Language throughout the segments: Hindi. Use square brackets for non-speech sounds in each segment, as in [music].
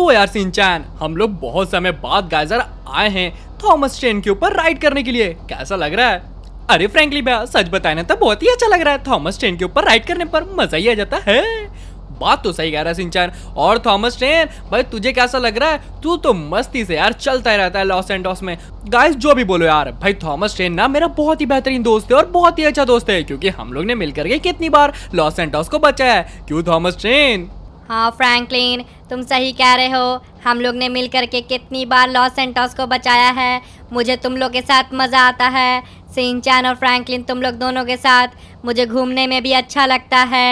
तो यार सिंचान हम लोग बहुत समय बाद गाइजर आए हैं थॉमस ट्रेन के ऊपर राइड करने के लिए कैसा लग रहा है अरे फ्रेंकली भैया सच बताना तो बहुत ही अच्छा लग रहा है थॉमस ट्रेन के ऊपर राइड करने पर मजा ही आ जाता है बात तो सही कह रहा है सिंचान और थॉमस ट्रेन भाई तुझे कैसा लग रहा है तू तो मस्ती से यार चलता ही रहता है लॉस एंडॉस में गाइस जो भी बोलो यार भाई थॉमस ट्रेन ना मेरा बहुत ही बेहतरीन दोस्त है और बहुत ही अच्छा दोस्त है क्योंकि हम लोग ने मिलकर के कितनी बार लॉस एंडॉस को बचाया है क्यों थॉमस ट्रेन हाँ फ्रैंकलिन तुम सही कह रहे हो हम लोग ने मिल कर के कितनी बार लॉस एंटॉस को बचाया है मुझे तुम लोग के साथ मज़ा आता है सिंचान और फ्रैंकलिन तुम लोग दोनों के साथ मुझे घूमने में भी अच्छा लगता है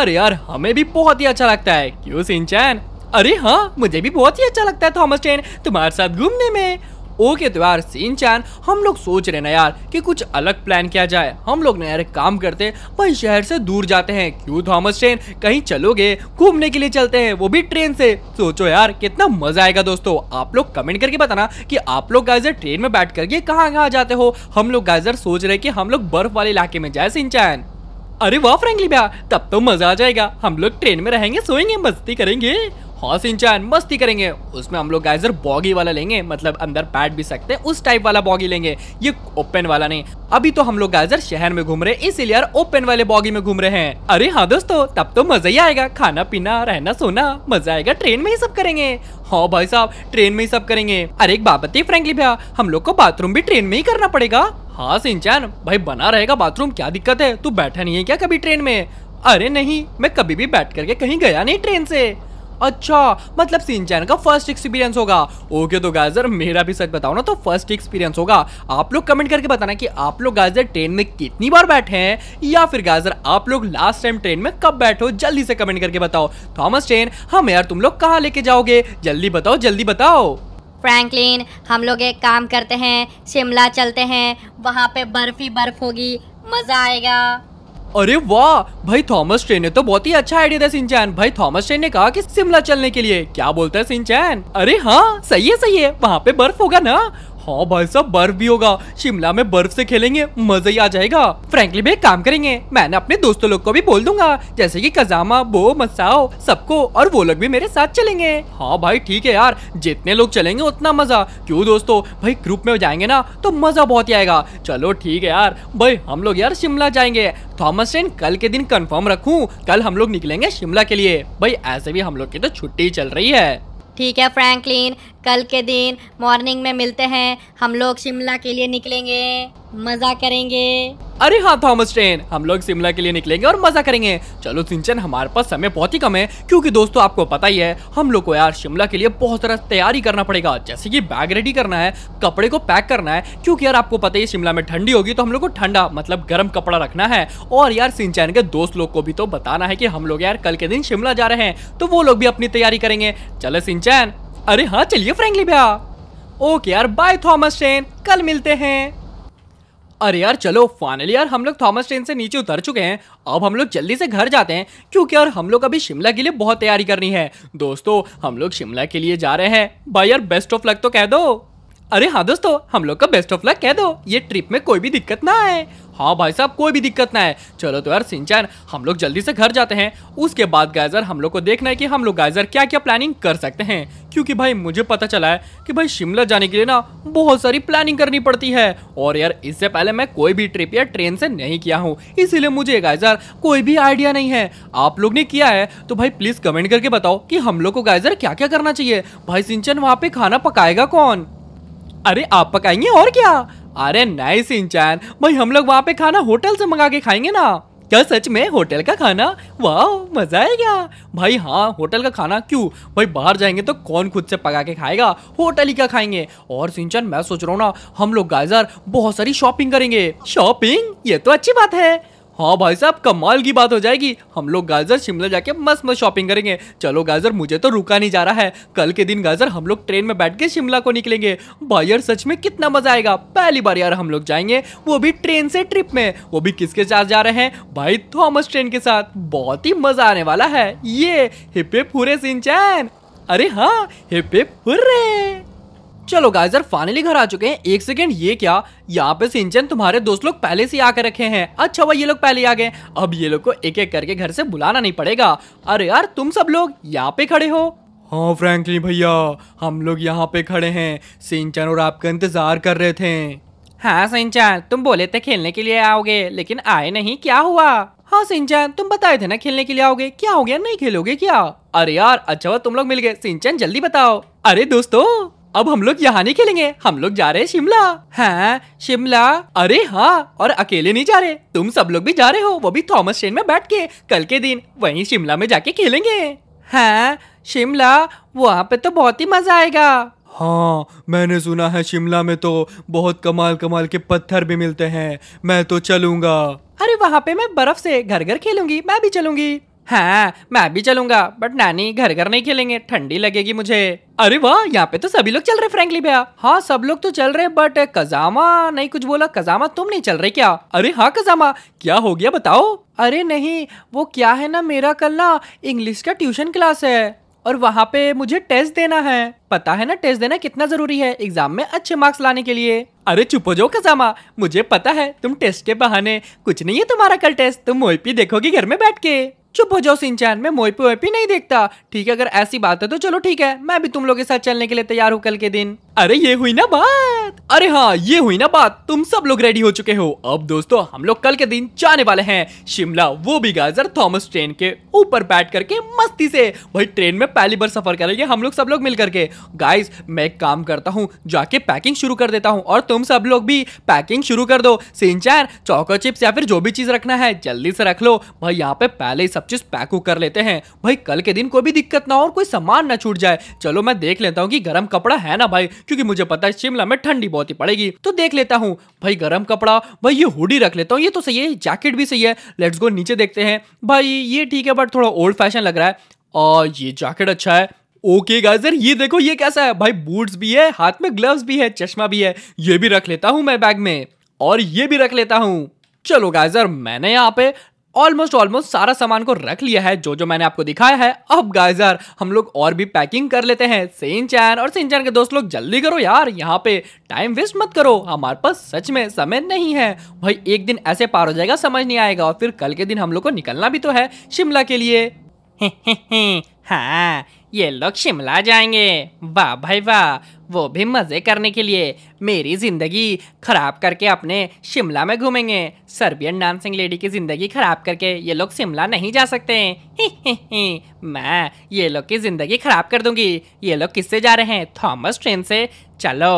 अरे यार हमें भी बहुत ही अच्छा लगता है क्यों सिंचान अरे हाँ मुझे भी बहुत ही अच्छा लगता है थॉमस ट्रेन तुम्हारे साथ घूमने में ओके तो यार सीन चैन हम लोग सोच रहे ना यार कि कुछ अलग प्लान किया जाए हम लोग ना यार काम करते पर शहर से दूर जाते हैं क्यों थॉमस ट्रेन कहीं चलोगे घूमने के लिए चलते हैं वो भी ट्रेन से सोचो यार कितना मजा आएगा दोस्तों आप लोग कमेंट करके बताना कि आप लोग गाइजर ट्रेन में बैठ करके कहाँ कहाँ जाते हो हम लोग गाइजर सोच रहे कि हम लोग बर्फ वाले इलाके में जाए सिंचैन अरे वाह फ्रेंकली भैया तब तो मजा आ जाएगा हम लोग ट्रेन में रहेंगे सोएंगे मस्ती करेंगे हॉर्स मस्ती करेंगे उसमें हम लोग गाइजर बॉगी वाला लेंगे मतलब अंदर बैठ भी सकते हैं उस टाइप वाला बॉगी लेंगे ये ओपन वाला नहीं अभी तो हम लोग गाइजर शहर में घूम रहे इसीलिए यार ओपन वाले बॉगी में घूम रहे हैं अरे हाँ दोस्तों तब तो मजा ही आएगा खाना पीना रहना सोना मजा आएगा ट्रेन में ही सब करेंगे हाँ भाई साहब ट्रेन में ही सब करेंगे अरे एक बात बताइए फ्रेंकली भैया हम लोग को बाथरूम भी ट्रेन में ही करना पड़ेगा हाँ सिंचान भाई बना रहेगा बाथरूम क्या दिक्कत है तू बैठा नहीं है क्या कभी ट्रेन में अरे नहीं मैं कभी भी बैठ करके कहीं गया नहीं ट्रेन से अच्छा मतलब सिंचैन का फर्स्ट एक्सपीरियंस होगा ओके तो गाइजर मेरा भी सच बताओ ना तो फर्स्ट एक्सपीरियंस होगा आप लोग कमेंट करके बताना कि आप लोग गाइजर ट्रेन में कितनी बार बैठे हैं या फिर गाइजर आप लोग लास्ट टाइम ट्रेन में कब बैठे हो जल्दी से कमेंट करके बताओ थॉमस ट्रेन हम यार तुम लोग कहाँ लेके जाओगे जल्दी बताओ जल्दी बताओ फ्रैंकलिन हम लोग एक काम करते हैं शिमला चलते हैं वहाँ पे बर्फ ही बर्फ होगी मज़ा आएगा अरे वाह भाई थॉमस ट्रेन ने तो बहुत ही अच्छा आइडिया था सिंचैन भाई थॉमस ट्रेन ने कहा कि शिमला चलने के लिए क्या बोलता है सिंचैन अरे हाँ सही है सही है वहाँ पे बर्फ होगा ना हाँ भाई साहब बर्फ भी होगा शिमला में बर्फ से खेलेंगे मजा ही आ जाएगा फ्रेंकली भाई काम करेंगे मैंने अपने दोस्तों लोग को भी बोल दूंगा जैसे की कजामा बो मसाओ सबको और वो लोग भी मेरे साथ चलेंगे हाँ भाई ठीक है यार जितने लोग चलेंगे उतना मजा क्यों दोस्तों भाई ग्रुप में जाएंगे ना तो मजा बहुत ही आएगा चलो ठीक है यार भाई हम लोग यार शिमला जाएंगे थॉमस ट्रेन कल के दिन कंफर्म रखूं कल हम लोग निकलेंगे शिमला के लिए भाई ऐसे भी हम लोग की तो छुट्टी चल रही है ठीक है फ्रैंकलिन कल के दिन मॉर्निंग में मिलते हैं हम लोग शिमला के लिए निकलेंगे मज़ा करेंगे अरे हाँ थॉमस ट्रेन हम लोग शिमला के लिए निकलेंगे और मजा करेंगे चलो सिंचन हमारे पास समय बहुत ही कम है क्योंकि दोस्तों आपको पता ही है हम लोग को यार शिमला के लिए बहुत सारा तैयारी करना पड़ेगा जैसे कि बैग रेडी करना है कपड़े को पैक करना है क्योंकि यार आपको पता ही शिमला में ठंडी होगी तो हम लोग को ठंडा मतलब गर्म कपड़ा रखना है और यार सिंचन के दोस्त लोग को भी तो बताना है कि हम लोग यार कल के दिन शिमला जा रहे हैं तो वो लोग भी अपनी तैयारी करेंगे चलो सिंचन अरे हाँ चलिए फ्रेंकली भैया ओके यार बाय थॉमस ट्रेन कल मिलते हैं अरे यार चलो फाइनली यार हम लोग थॉमस ट्रेन से नीचे उतर चुके हैं अब हम लोग जल्दी से घर जाते हैं क्योंकि यार हम लोग अभी शिमला के लिए बहुत तैयारी करनी है दोस्तों हम लोग शिमला के लिए जा रहे हैं भाई यार बेस्ट ऑफ लक तो कह दो अरे हाँ दोस्तों हम लोग का बेस्ट ऑफ लक कह दो ये ट्रिप में कोई भी दिक्कत ना आए हाँ भाई साहब कोई भी दिक्कत ना है चलो तो यार सिंचान हम लोग जल्दी से घर जाते हैं उसके बाद गाइजर हम लोग को देखना है कि हम लोग गाइजर क्या क्या प्लानिंग कर सकते हैं क्योंकि भाई मुझे पता चला है कि भाई शिमला जाने के लिए ना बहुत सारी प्लानिंग करनी पड़ती है और यार इससे पहले मैं कोई भी ट्रिप या ट्रेन से नहीं किया हूँ इसीलिए मुझे गाइजर कोई भी आइडिया नहीं है आप लोग ने किया है तो भाई प्लीज़ कमेंट करके बताओ कि हम लोग को गाइजर क्या क्या करना चाहिए भाई सिंचन वहाँ पे खाना पकाएगा कौन अरे आप पकाएंगे और क्या अरे नहीं इंचान भाई हम लोग वहाँ पे खाना होटल से मंगा के खाएंगे ना क्या सच में होटल का खाना वाह मजा आएगा भाई हाँ होटल का खाना क्यों भाई बाहर जाएंगे तो कौन खुद से पका के खाएगा होटल ही का खाएंगे और सिंचन मैं सोच रहा हूँ ना हम लोग गाजर बहुत सारी शॉपिंग करेंगे शॉपिंग ये तो अच्छी बात है हाँ भाई साहब कमाल की बात हो जाएगी हम लोग गाजर शिमला जाके मस्त मस्त शॉपिंग करेंगे चलो गाजर मुझे तो रुका नहीं जा रहा है कल के दिन गाजर हम लोग ट्रेन में बैठ के शिमला को निकलेंगे भाई यार सच में कितना मजा आएगा पहली बार यार हम लोग जाएंगे वो भी ट्रेन से ट्रिप में वो भी किसके साथ जा रहे हैं भाई थॉमस ट्रेन के साथ बहुत ही मजा आने वाला है ये हिपे हिप सिंचैन अरे हाँ हिपे हिप चलो गाइजर फाइनली घर आ चुके हैं एक सेकेंड ये क्या यहाँ पे सिंचन तुम्हारे दोस्त लोग पहले से आकर रखे हैं अच्छा वह ये लोग पहले आ गए अब ये लोग को एक एक करके घर से बुलाना नहीं पड़ेगा अरे यार तुम सब लोग यहाँ पे खड़े हो हाँ फ्रेंकली भैया हम लोग यहाँ पे खड़े हैं सिंचन और आपका इंतजार कर रहे थे हाँ सिंचन तुम बोले थे खेलने के लिए आओगे लेकिन आए नहीं क्या हुआ हाँ सिंचन तुम बताए थे ना खेलने के लिए आओगे क्या हो गया नहीं खेलोगे क्या अरे यार अच्छा तुम लोग मिल गए सिंचन जल्दी बताओ अरे दोस्तों अब हम लोग यहाँ नहीं खेलेंगे हम लोग जा रहे हैं शिमला है शिमला अरे हाँ और अकेले नहीं जा रहे तुम सब लोग भी जा रहे हो वो भी थॉमस ट्रेन में बैठ के कल के दिन वहीं शिमला में जाके खेलेंगे है शिमला वहाँ पे तो बहुत ही मजा आएगा हाँ मैंने सुना है शिमला में तो बहुत कमाल कमाल के पत्थर भी मिलते हैं मैं तो चलूंगा अरे वहाँ पे मैं बर्फ से घर घर खेलूंगी मैं भी चलूंगी हाँ मैं भी चलूंगा बट नानी घर घर नहीं खेलेंगे ठंडी लगेगी मुझे अरे वाह यहाँ पे तो सभी लोग चल रहे फ्रेंकली भैया हाँ सब लोग तो चल रहे बट कजामा नहीं कुछ बोला कजामा तुम नहीं चल रहे क्या अरे हाँ कजामा क्या हो गया बताओ अरे नहीं वो क्या है ना मेरा कल ना इंग्लिश का ट्यूशन क्लास है और वहाँ पे मुझे टेस्ट देना है पता है ना टेस्ट देना कितना जरूरी है एग्जाम में अच्छे मार्क्स लाने के लिए अरे चुप हो जाओ कजामा मुझे पता है तुम टेस्ट के बहाने कुछ नहीं है तुम्हारा कल टेस्ट तुम मोहपी देखोगी घर में बैठ के चुप हो जाओ सिंचान मैं मोईपी वोईपी नहीं देखता ठीक है अगर ऐसी बात है तो चलो ठीक है मैं भी तुम लोग के साथ चलने के लिए तैयार हूँ कल के दिन अरे ये हुई ना बात अरे हाँ ये हुई ना बात तुम सब लोग रेडी हो चुके हो अब दोस्तों हम लोग कल के दिन जाने वाले हैं शिमला वो भी गाजर थॉमस ट्रेन के ऊपर बैठ करके मस्ती से भाई ट्रेन में पहली बार सफर करेंगे हम लोग सब लोग मिल करके गाइस मैं एक काम करता हूँ जाके पैकिंग शुरू कर देता हूँ और तुम सब लोग भी पैकिंग शुरू कर दो सिंचान चौको चिप्स या फिर जो भी चीज रखना है जल्दी से रख लो भाई यहाँ पे पहले ही सब चीज पैक कर लेते हैं भाई कल के दिन कोई भी दिक्कत ना हो और कोई सामान ना छूट जाए चलो मैं देख लेता हूँ कि गर्म कपड़ा है ना भाई क्योंकि मुझे पता है शिमला में ठंडी बहुत ही पड़ेगी तो देख लेता हूँ भाई गर्म कपड़ा भाई ये हुडी रख लेता हूँ ये तो सही है जैकेट भी सही है लेट्स गो नीचे देखते हैं भाई ये ठीक है बट थोड़ा ओल्ड फैशन लग रहा है और ये जैकेट अच्छा है ओके गाजर ये देखो ये कैसा है भाई बूट्स भी है हाथ में ग्लव्स भी है चश्मा भी है ये भी रख लेता हूँ मैं बैग में और ये भी रख लेता हूँ चलो गाइजर मैंने यहाँ पे ऑलमोस्ट ऑलमोस्ट सारा सामान को रख लिया है जो जो मैंने आपको दिखाया है अब गाइजर हम लोग और भी पैकिंग कर लेते हैं सेन चैन और सेन चैन के दोस्त लोग जल्दी करो यार यहाँ पे टाइम वेस्ट मत करो हमारे पास सच में समय नहीं है भाई एक दिन ऐसे पार हो जाएगा समझ नहीं आएगा और फिर कल के दिन हम लोग को निकलना भी तो है शिमला के लिए [laughs] हाँ ये लोग शिमला जाएंगे वाह भाई वाह वो भी मज़े करने के लिए मेरी ज़िंदगी ख़राब करके अपने शिमला में घूमेंगे सर्बियन डांसिंग लेडी की ज़िंदगी ख़राब करके ये लोग शिमला नहीं जा सकते ही ही ही। मैं ये लोग की ज़िंदगी ख़राब कर दूंगी ये लोग किससे जा रहे हैं थॉमस ट्रेन से चलो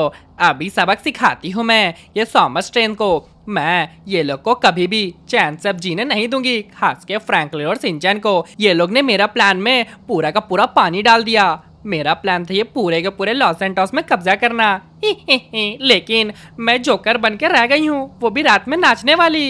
अभी सबक सिखाती हूँ मैं ये थॉमस ट्रेन को मैं ये लोग को कभी भी चैन सब जीने नहीं दूंगी खास के फ्रैंकलिन और सिंचन को ये लोग ने मेरा प्लान में पूरा का पूरा पानी डाल दिया मेरा प्लान था ये पूरे के पूरे लॉस एंटॉस में कब्जा करना ही ही ही। लेकिन मैं जोकर बन के रह गई हूँ वो भी रात में नाचने वाली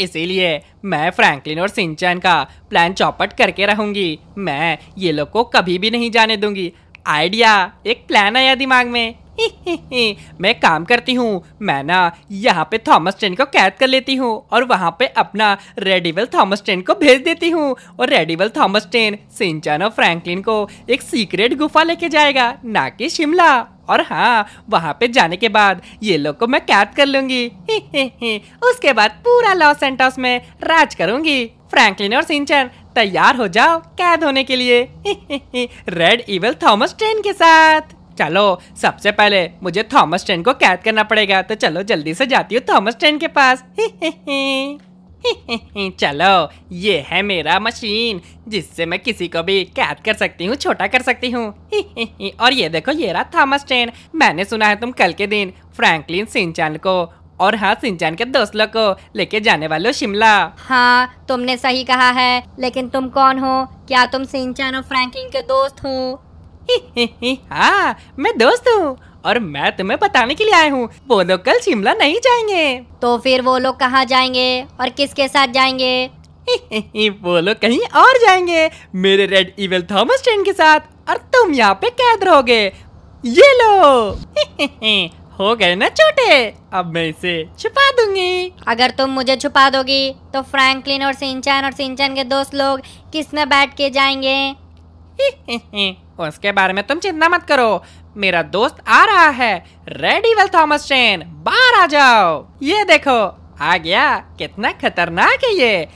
इसीलिए मैं फ्रैंकलिन और सिंचन का प्लान चौपट करके रहूंगी मैं ये लोग को कभी भी नहीं जाने दूंगी आइडिया एक प्लान आया दिमाग में [laughs] मैं काम करती हूँ मैं ना यहाँ पे थॉमस ट्रेन को कैद कर लेती हूँ और वहाँ पे अपना रेडिवल थॉमस ट्रेन को भेज देती हूँ और रेडिवल थॉमस ट्रेन सिंचन और फ्रैंकलिन को एक सीक्रेट गुफा लेके जाएगा ना कि शिमला और हाँ वहाँ पे जाने के बाद ये लोग को मैं कैद कर लूंगी [laughs] उसके बाद पूरा लॉस एंटॉस में राज करूंगी फ्रैंकलिन और सिंचन तैयार हो जाओ कैद होने के लिए [laughs] रेड इवल थॉमस ट्रेन के साथ चलो सबसे पहले मुझे थॉमस ट्रेन को कैद करना पड़ेगा तो चलो जल्दी से जाती हूँ थॉमस ट्रेन के पास चलो ये है मेरा मशीन जिससे मैं किसी को भी कैद कर सकती हूँ छोटा कर सकती हूँ और ये देखो ये रहा थॉमस ट्रेन मैंने सुना है तुम कल के दिन फ्रैंकलिन सिंचान को और हाँ सिंचान के दोस्त लोग को लेके जाने वाले शिमला हाँ तुमने सही कहा है लेकिन तुम कौन हो क्या तुम सिंचान और फ्रैंकलिन के दोस्त हो [laughs] हाँ मैं दोस्त हूँ और मैं तुम्हें बताने के लिए आया हूँ वो लोग कल शिमला नहीं जाएंगे तो फिर वो लोग कहाँ जाएंगे और किसके साथ जाएंगे [laughs] वो लोग कहीं और जाएंगे मेरे रेड इवेल थॉमस ट्रेन के साथ और तुम यहाँ पे कैद रहोगे ये लो [laughs] हो गए ना छोटे अब मैं इसे छुपा दूंगी अगर तुम मुझे छुपा दोगी तो फ्रैंकलिन और सिंचन और सिंचन के दोस्त लोग किस में बैठ के जाएंगे उसके बारे में तुम चिंता मत करो मेरा दोस्त आ रहा है रेडी वेल थॉमस चेन बाहर आ जाओ ये देखो आ गया कितना खतरनाक है ये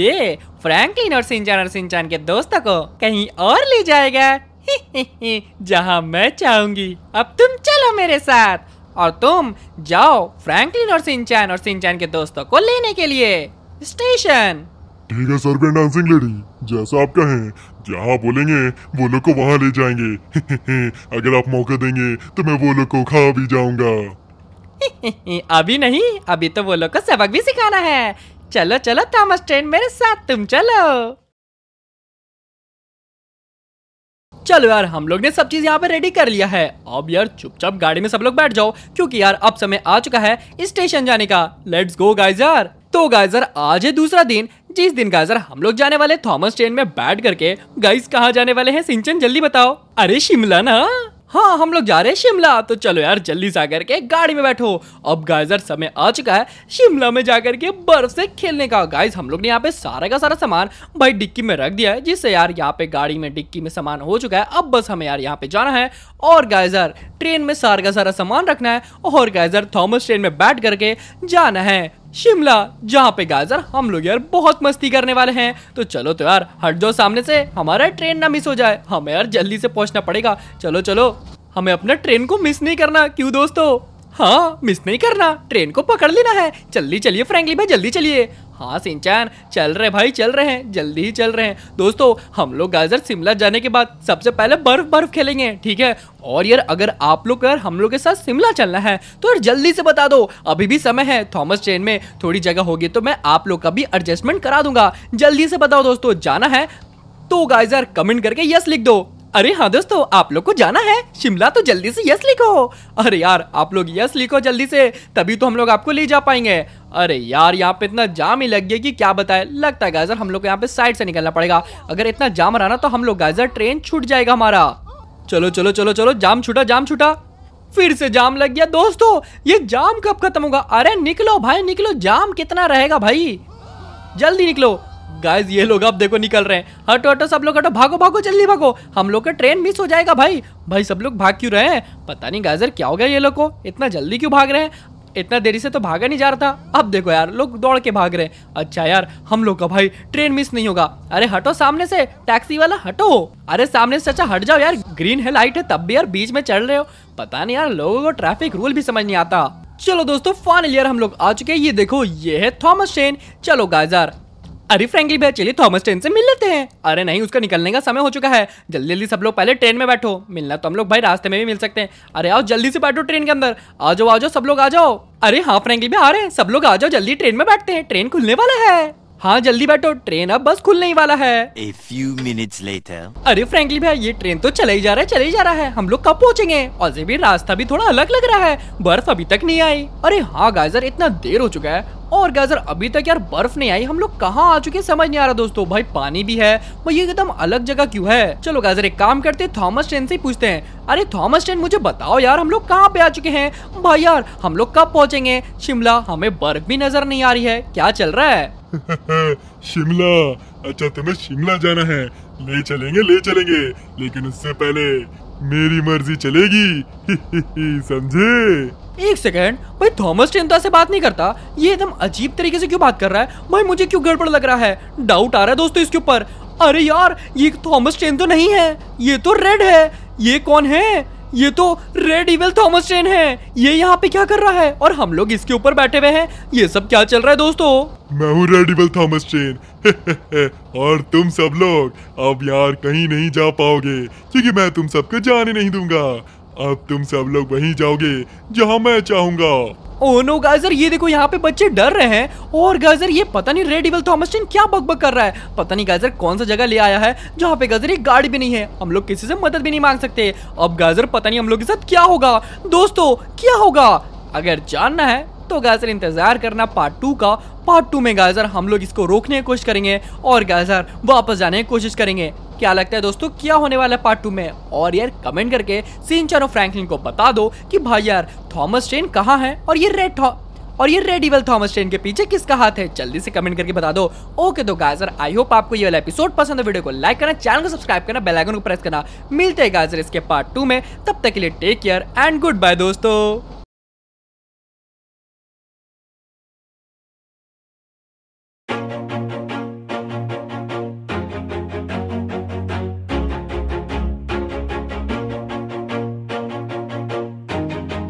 ये फ्रैंकलिन और सिंचान और सिंचान के दोस्तों को कहीं और ले जाएगा [laughs] जहाँ मैं चाहूंगी अब तुम चलो मेरे साथ और तुम जाओ फ्रैंकलिन और सिंचान और सिंचान के दोस्तों को लेने के लिए स्टेशन ठीक है सर्वेंट डांसिंग लेडी जैसा आप कहें जहाँ बोलेंगे वो लोग को वहाँ ले जाएंगे [laughs] अगर आप मौका देंगे तो मैं वो लोग को खा भी जाऊंगा [laughs] अभी नहीं अभी तो वो लोग को सबक भी सिखाना है चलो चलो थॉमस ट्रेन मेरे साथ तुम चलो चलो यार हम लोग ने सब चीज यहाँ पे रेडी कर लिया है अब यार चुपचाप गाड़ी में सब लोग बैठ जाओ क्योंकि यार अब समय आ चुका है स्टेशन जाने का लेट्स गो गाइजर तो गाइजर आज है दूसरा दिन जिस दिन गाजर हम लोग जाने वाले थॉमस ट्रेन में बैठ करके गाइस कहाँ जाने वाले हैं सिंचन जल्दी बताओ अरे शिमला ना हाँ हम लोग जा रहे हैं शिमला तो चलो यार जल्दी से आकर के गाड़ी में बैठो अब गाइजर समय आ चुका है शिमला में जाकर के बर्फ से खेलने का गाइज हम लोग ने यहाँ पे सारा का सारा सामान भाई डिक्की में रख दिया है जिससे यार यहाँ पे गाड़ी में डिक्की में सामान हो चुका है अब बस हमें यार यहाँ पे जाना है और गाइजर ट्रेन में सारा का सारा सामान रखना है और गाइजर थॉमस ट्रेन में बैठ करके जाना है शिमला जहाँ पे गाजर हम लोग यार बहुत मस्ती करने वाले हैं तो चलो तो यार हट जाओ सामने से हमारा ट्रेन ना मिस हो जाए हमें यार जल्दी से पहुंचना पड़ेगा चलो चलो हमें अपना ट्रेन को मिस नहीं करना क्यों दोस्तों हाँ मिस नहीं करना ट्रेन को पकड़ लेना है जल्दी चलिए फ्रैंकली भाई जल्दी चलिए हाँ सिंचान चल रहे भाई चल रहे हैं जल्दी ही चल रहे हैं दोस्तों हम लोग गाजर शिमला जाने के बाद सबसे पहले बर्फ बर्फ खेलेंगे ठीक है और यार अगर आप लोग यार हम लोग के साथ शिमला चलना है तो यार जल्दी से बता दो अभी भी समय है थॉमस ट्रेन में थोड़ी जगह होगी तो मैं आप लोग का भी एडजस्टमेंट करा दूंगा जल्दी से बताओ दोस्तों जाना है तो गाइजर कमेंट करके यस लिख दो अरे हाँ दोस्तों आप लोग को जाना है शिमला तो जल्दी से यस लिखो अरे यार आप लोग यस लिखो जल्दी से तभी तो हम लोग आपको ले जा पाएंगे अरे यार यहाँ पे इतना जाम ही लग गया कि क्या बताए लगता है गाजर हम लोग को यहाँ पे साइड से निकलना पड़ेगा अगर इतना जाम रहा ना तो हम लोग गाजर ट्रेन छूट जाएगा हमारा चलो चलो चलो चलो जाम छूटा जाम छूटा फिर से जाम लग गया दोस्तों ये जाम कब खत्म होगा अरे निकलो भाई निकलो जाम कितना रहेगा भाई जल्दी निकलो गाइस ये लोग अब देखो निकल रहे हैं हटो हटो सब लोग हटो भागो भागो जल्दी भागो हम लोग का ट्रेन मिस हो जाएगा भाई भाई सब लोग भाग क्यों रहे हैं पता नहीं गाजर क्या हो गया ये लोग को इतना जल्दी क्यों भाग रहे हैं इतना देरी से तो भागा नहीं जा रहा था अब देखो यार लोग दौड़ के भाग रहे अच्छा यार हम लोग का भाई ट्रेन मिस नहीं होगा अरे हटो सामने से टैक्सी वाला हटो अरे सामने से अच्छा हट जाओ यार ग्रीन है लाइट है तब भी यार बीच में चढ़ रहे हो पता नहीं यार लोगों को ट्रैफिक रूल भी समझ नहीं आता चलो दोस्तों फाइनल यार हम लोग आ चुके हैं ये देखो ये है थॉमस शेन चलो गाजर अरे फ्रेंकली भैया चलिए थॉमस ट्रेन से मिल लेते हैं अरे नहीं उसका निकलने का समय हो चुका है जल्दी जल्दी सब लोग पहले ट्रेन में बैठो मिलना तो हम लोग भाई रास्ते में भी मिल सकते हैं अरे आओ जल्दी से बैठो ट्रेन के अंदर आ जाओ आ जाओ सब लोग आ जाओ अरे हाँ फ्रेंकली भैया आ रहे हैं सब लोग आ जाओ जल्दी ट्रेन में बैठते हैं ट्रेन खुलने वाला है हाँ जल्दी बैठो ट्रेन अब बस खुलने ही वाला है A few minutes later. अरे फ्रेंकली भैया ये ट्रेन तो चले ही जा रहा है चले ही जा रहा है हम लोग कब पहुँचेंगे और ये भी रास्ता भी थोड़ा अलग लग रहा है बर्फ अभी तक नहीं आई अरे हाँ गाजर इतना देर हो चुका है और गाजर अभी तक यार बर्फ नहीं आई हम लोग कहाँ आ चुके समझ नहीं आ रहा दोस्तों भाई पानी भी है ये एकदम अलग जगह क्यों है चलो गाजर एक काम करते थॉमस ट्रेन से पूछते हैं अरे थॉमस ट्रेन मुझे बताओ यार हम लोग कहाँ पे आ चुके हैं भाई यार हम लोग कब पहुँचेंगे शिमला हमें बर्फ भी नजर नहीं आ रही है क्या चल रहा है [laughs] शिमला अच्छा तुम्हें शिमला जाना है ले चलेंगे ले चलेंगे लेकिन उससे पहले मेरी मर्जी चलेगी [laughs] समझे एक सेकेंड भाई थॉमस चिंता से बात नहीं करता ये एकदम अजीब तरीके से क्यों बात कर रहा है भाई मुझे क्यों गड़बड़ लग रहा है डाउट आ रहा है दोस्तों इसके ऊपर अरे यार ये थॉमस चेन तो नहीं है ये तो रेड है ये कौन है ये तो रेड इवेल थॉमस ट्रेन है ये यहाँ पे क्या कर रहा है और हम लोग इसके ऊपर बैठे हुए हैं ये सब क्या चल रहा है दोस्तों मैं हूँ रेड इवेल थॉमस ट्रेन और तुम सब लोग अब यार कहीं नहीं जा पाओगे क्योंकि मैं तुम सबको जाने नहीं दूंगा अब तुम सब लोग वहीं जाओगे जहाँ मैं चाहूंगा ओह नो गाजर ये देखो यहाँ पे बच्चे डर रहे हैं और गाजर ये पता नहीं रेड इवल थॉमस्टन क्या बकबक कर रहा है पता नहीं गाजर कौन सा जगह ले आया है जहाँ पे गाजर एक गाड़ी भी नहीं है हम लोग किसी से मदद भी नहीं मांग सकते अब गाजर पता नहीं हम लोग के साथ क्या होगा दोस्तों क्या होगा अगर जानना है तो गाजर इंतजार करना पार्ट टू का पार्ट टू में गाजर हम लोग इसको रोकने की कोशिश करेंगे और गाजर वापस जाने की कोशिश करेंगे क्या लगता है दोस्तों क्या होने वाला है पार्ट टू में और यार कमेंट करके सिंचर और फ्रैंकलिन को बता दो कि भाई यार थॉमस ट्रेन कहाँ है और ये रेड और ये रेड इवल थॉमस ट्रेन के पीछे किसका हाथ है जल्दी से कमेंट करके बता दो ओके तो गाजर आई होप आपको ये वाला एपिसोड पसंद है वीडियो को लाइक करना चैनल को सब्सक्राइब करना बेल आइकन को प्रेस करना मिलते हैं गाजर इसके पार्ट टू में तब तक के लिए take care and goodbye दोस्तों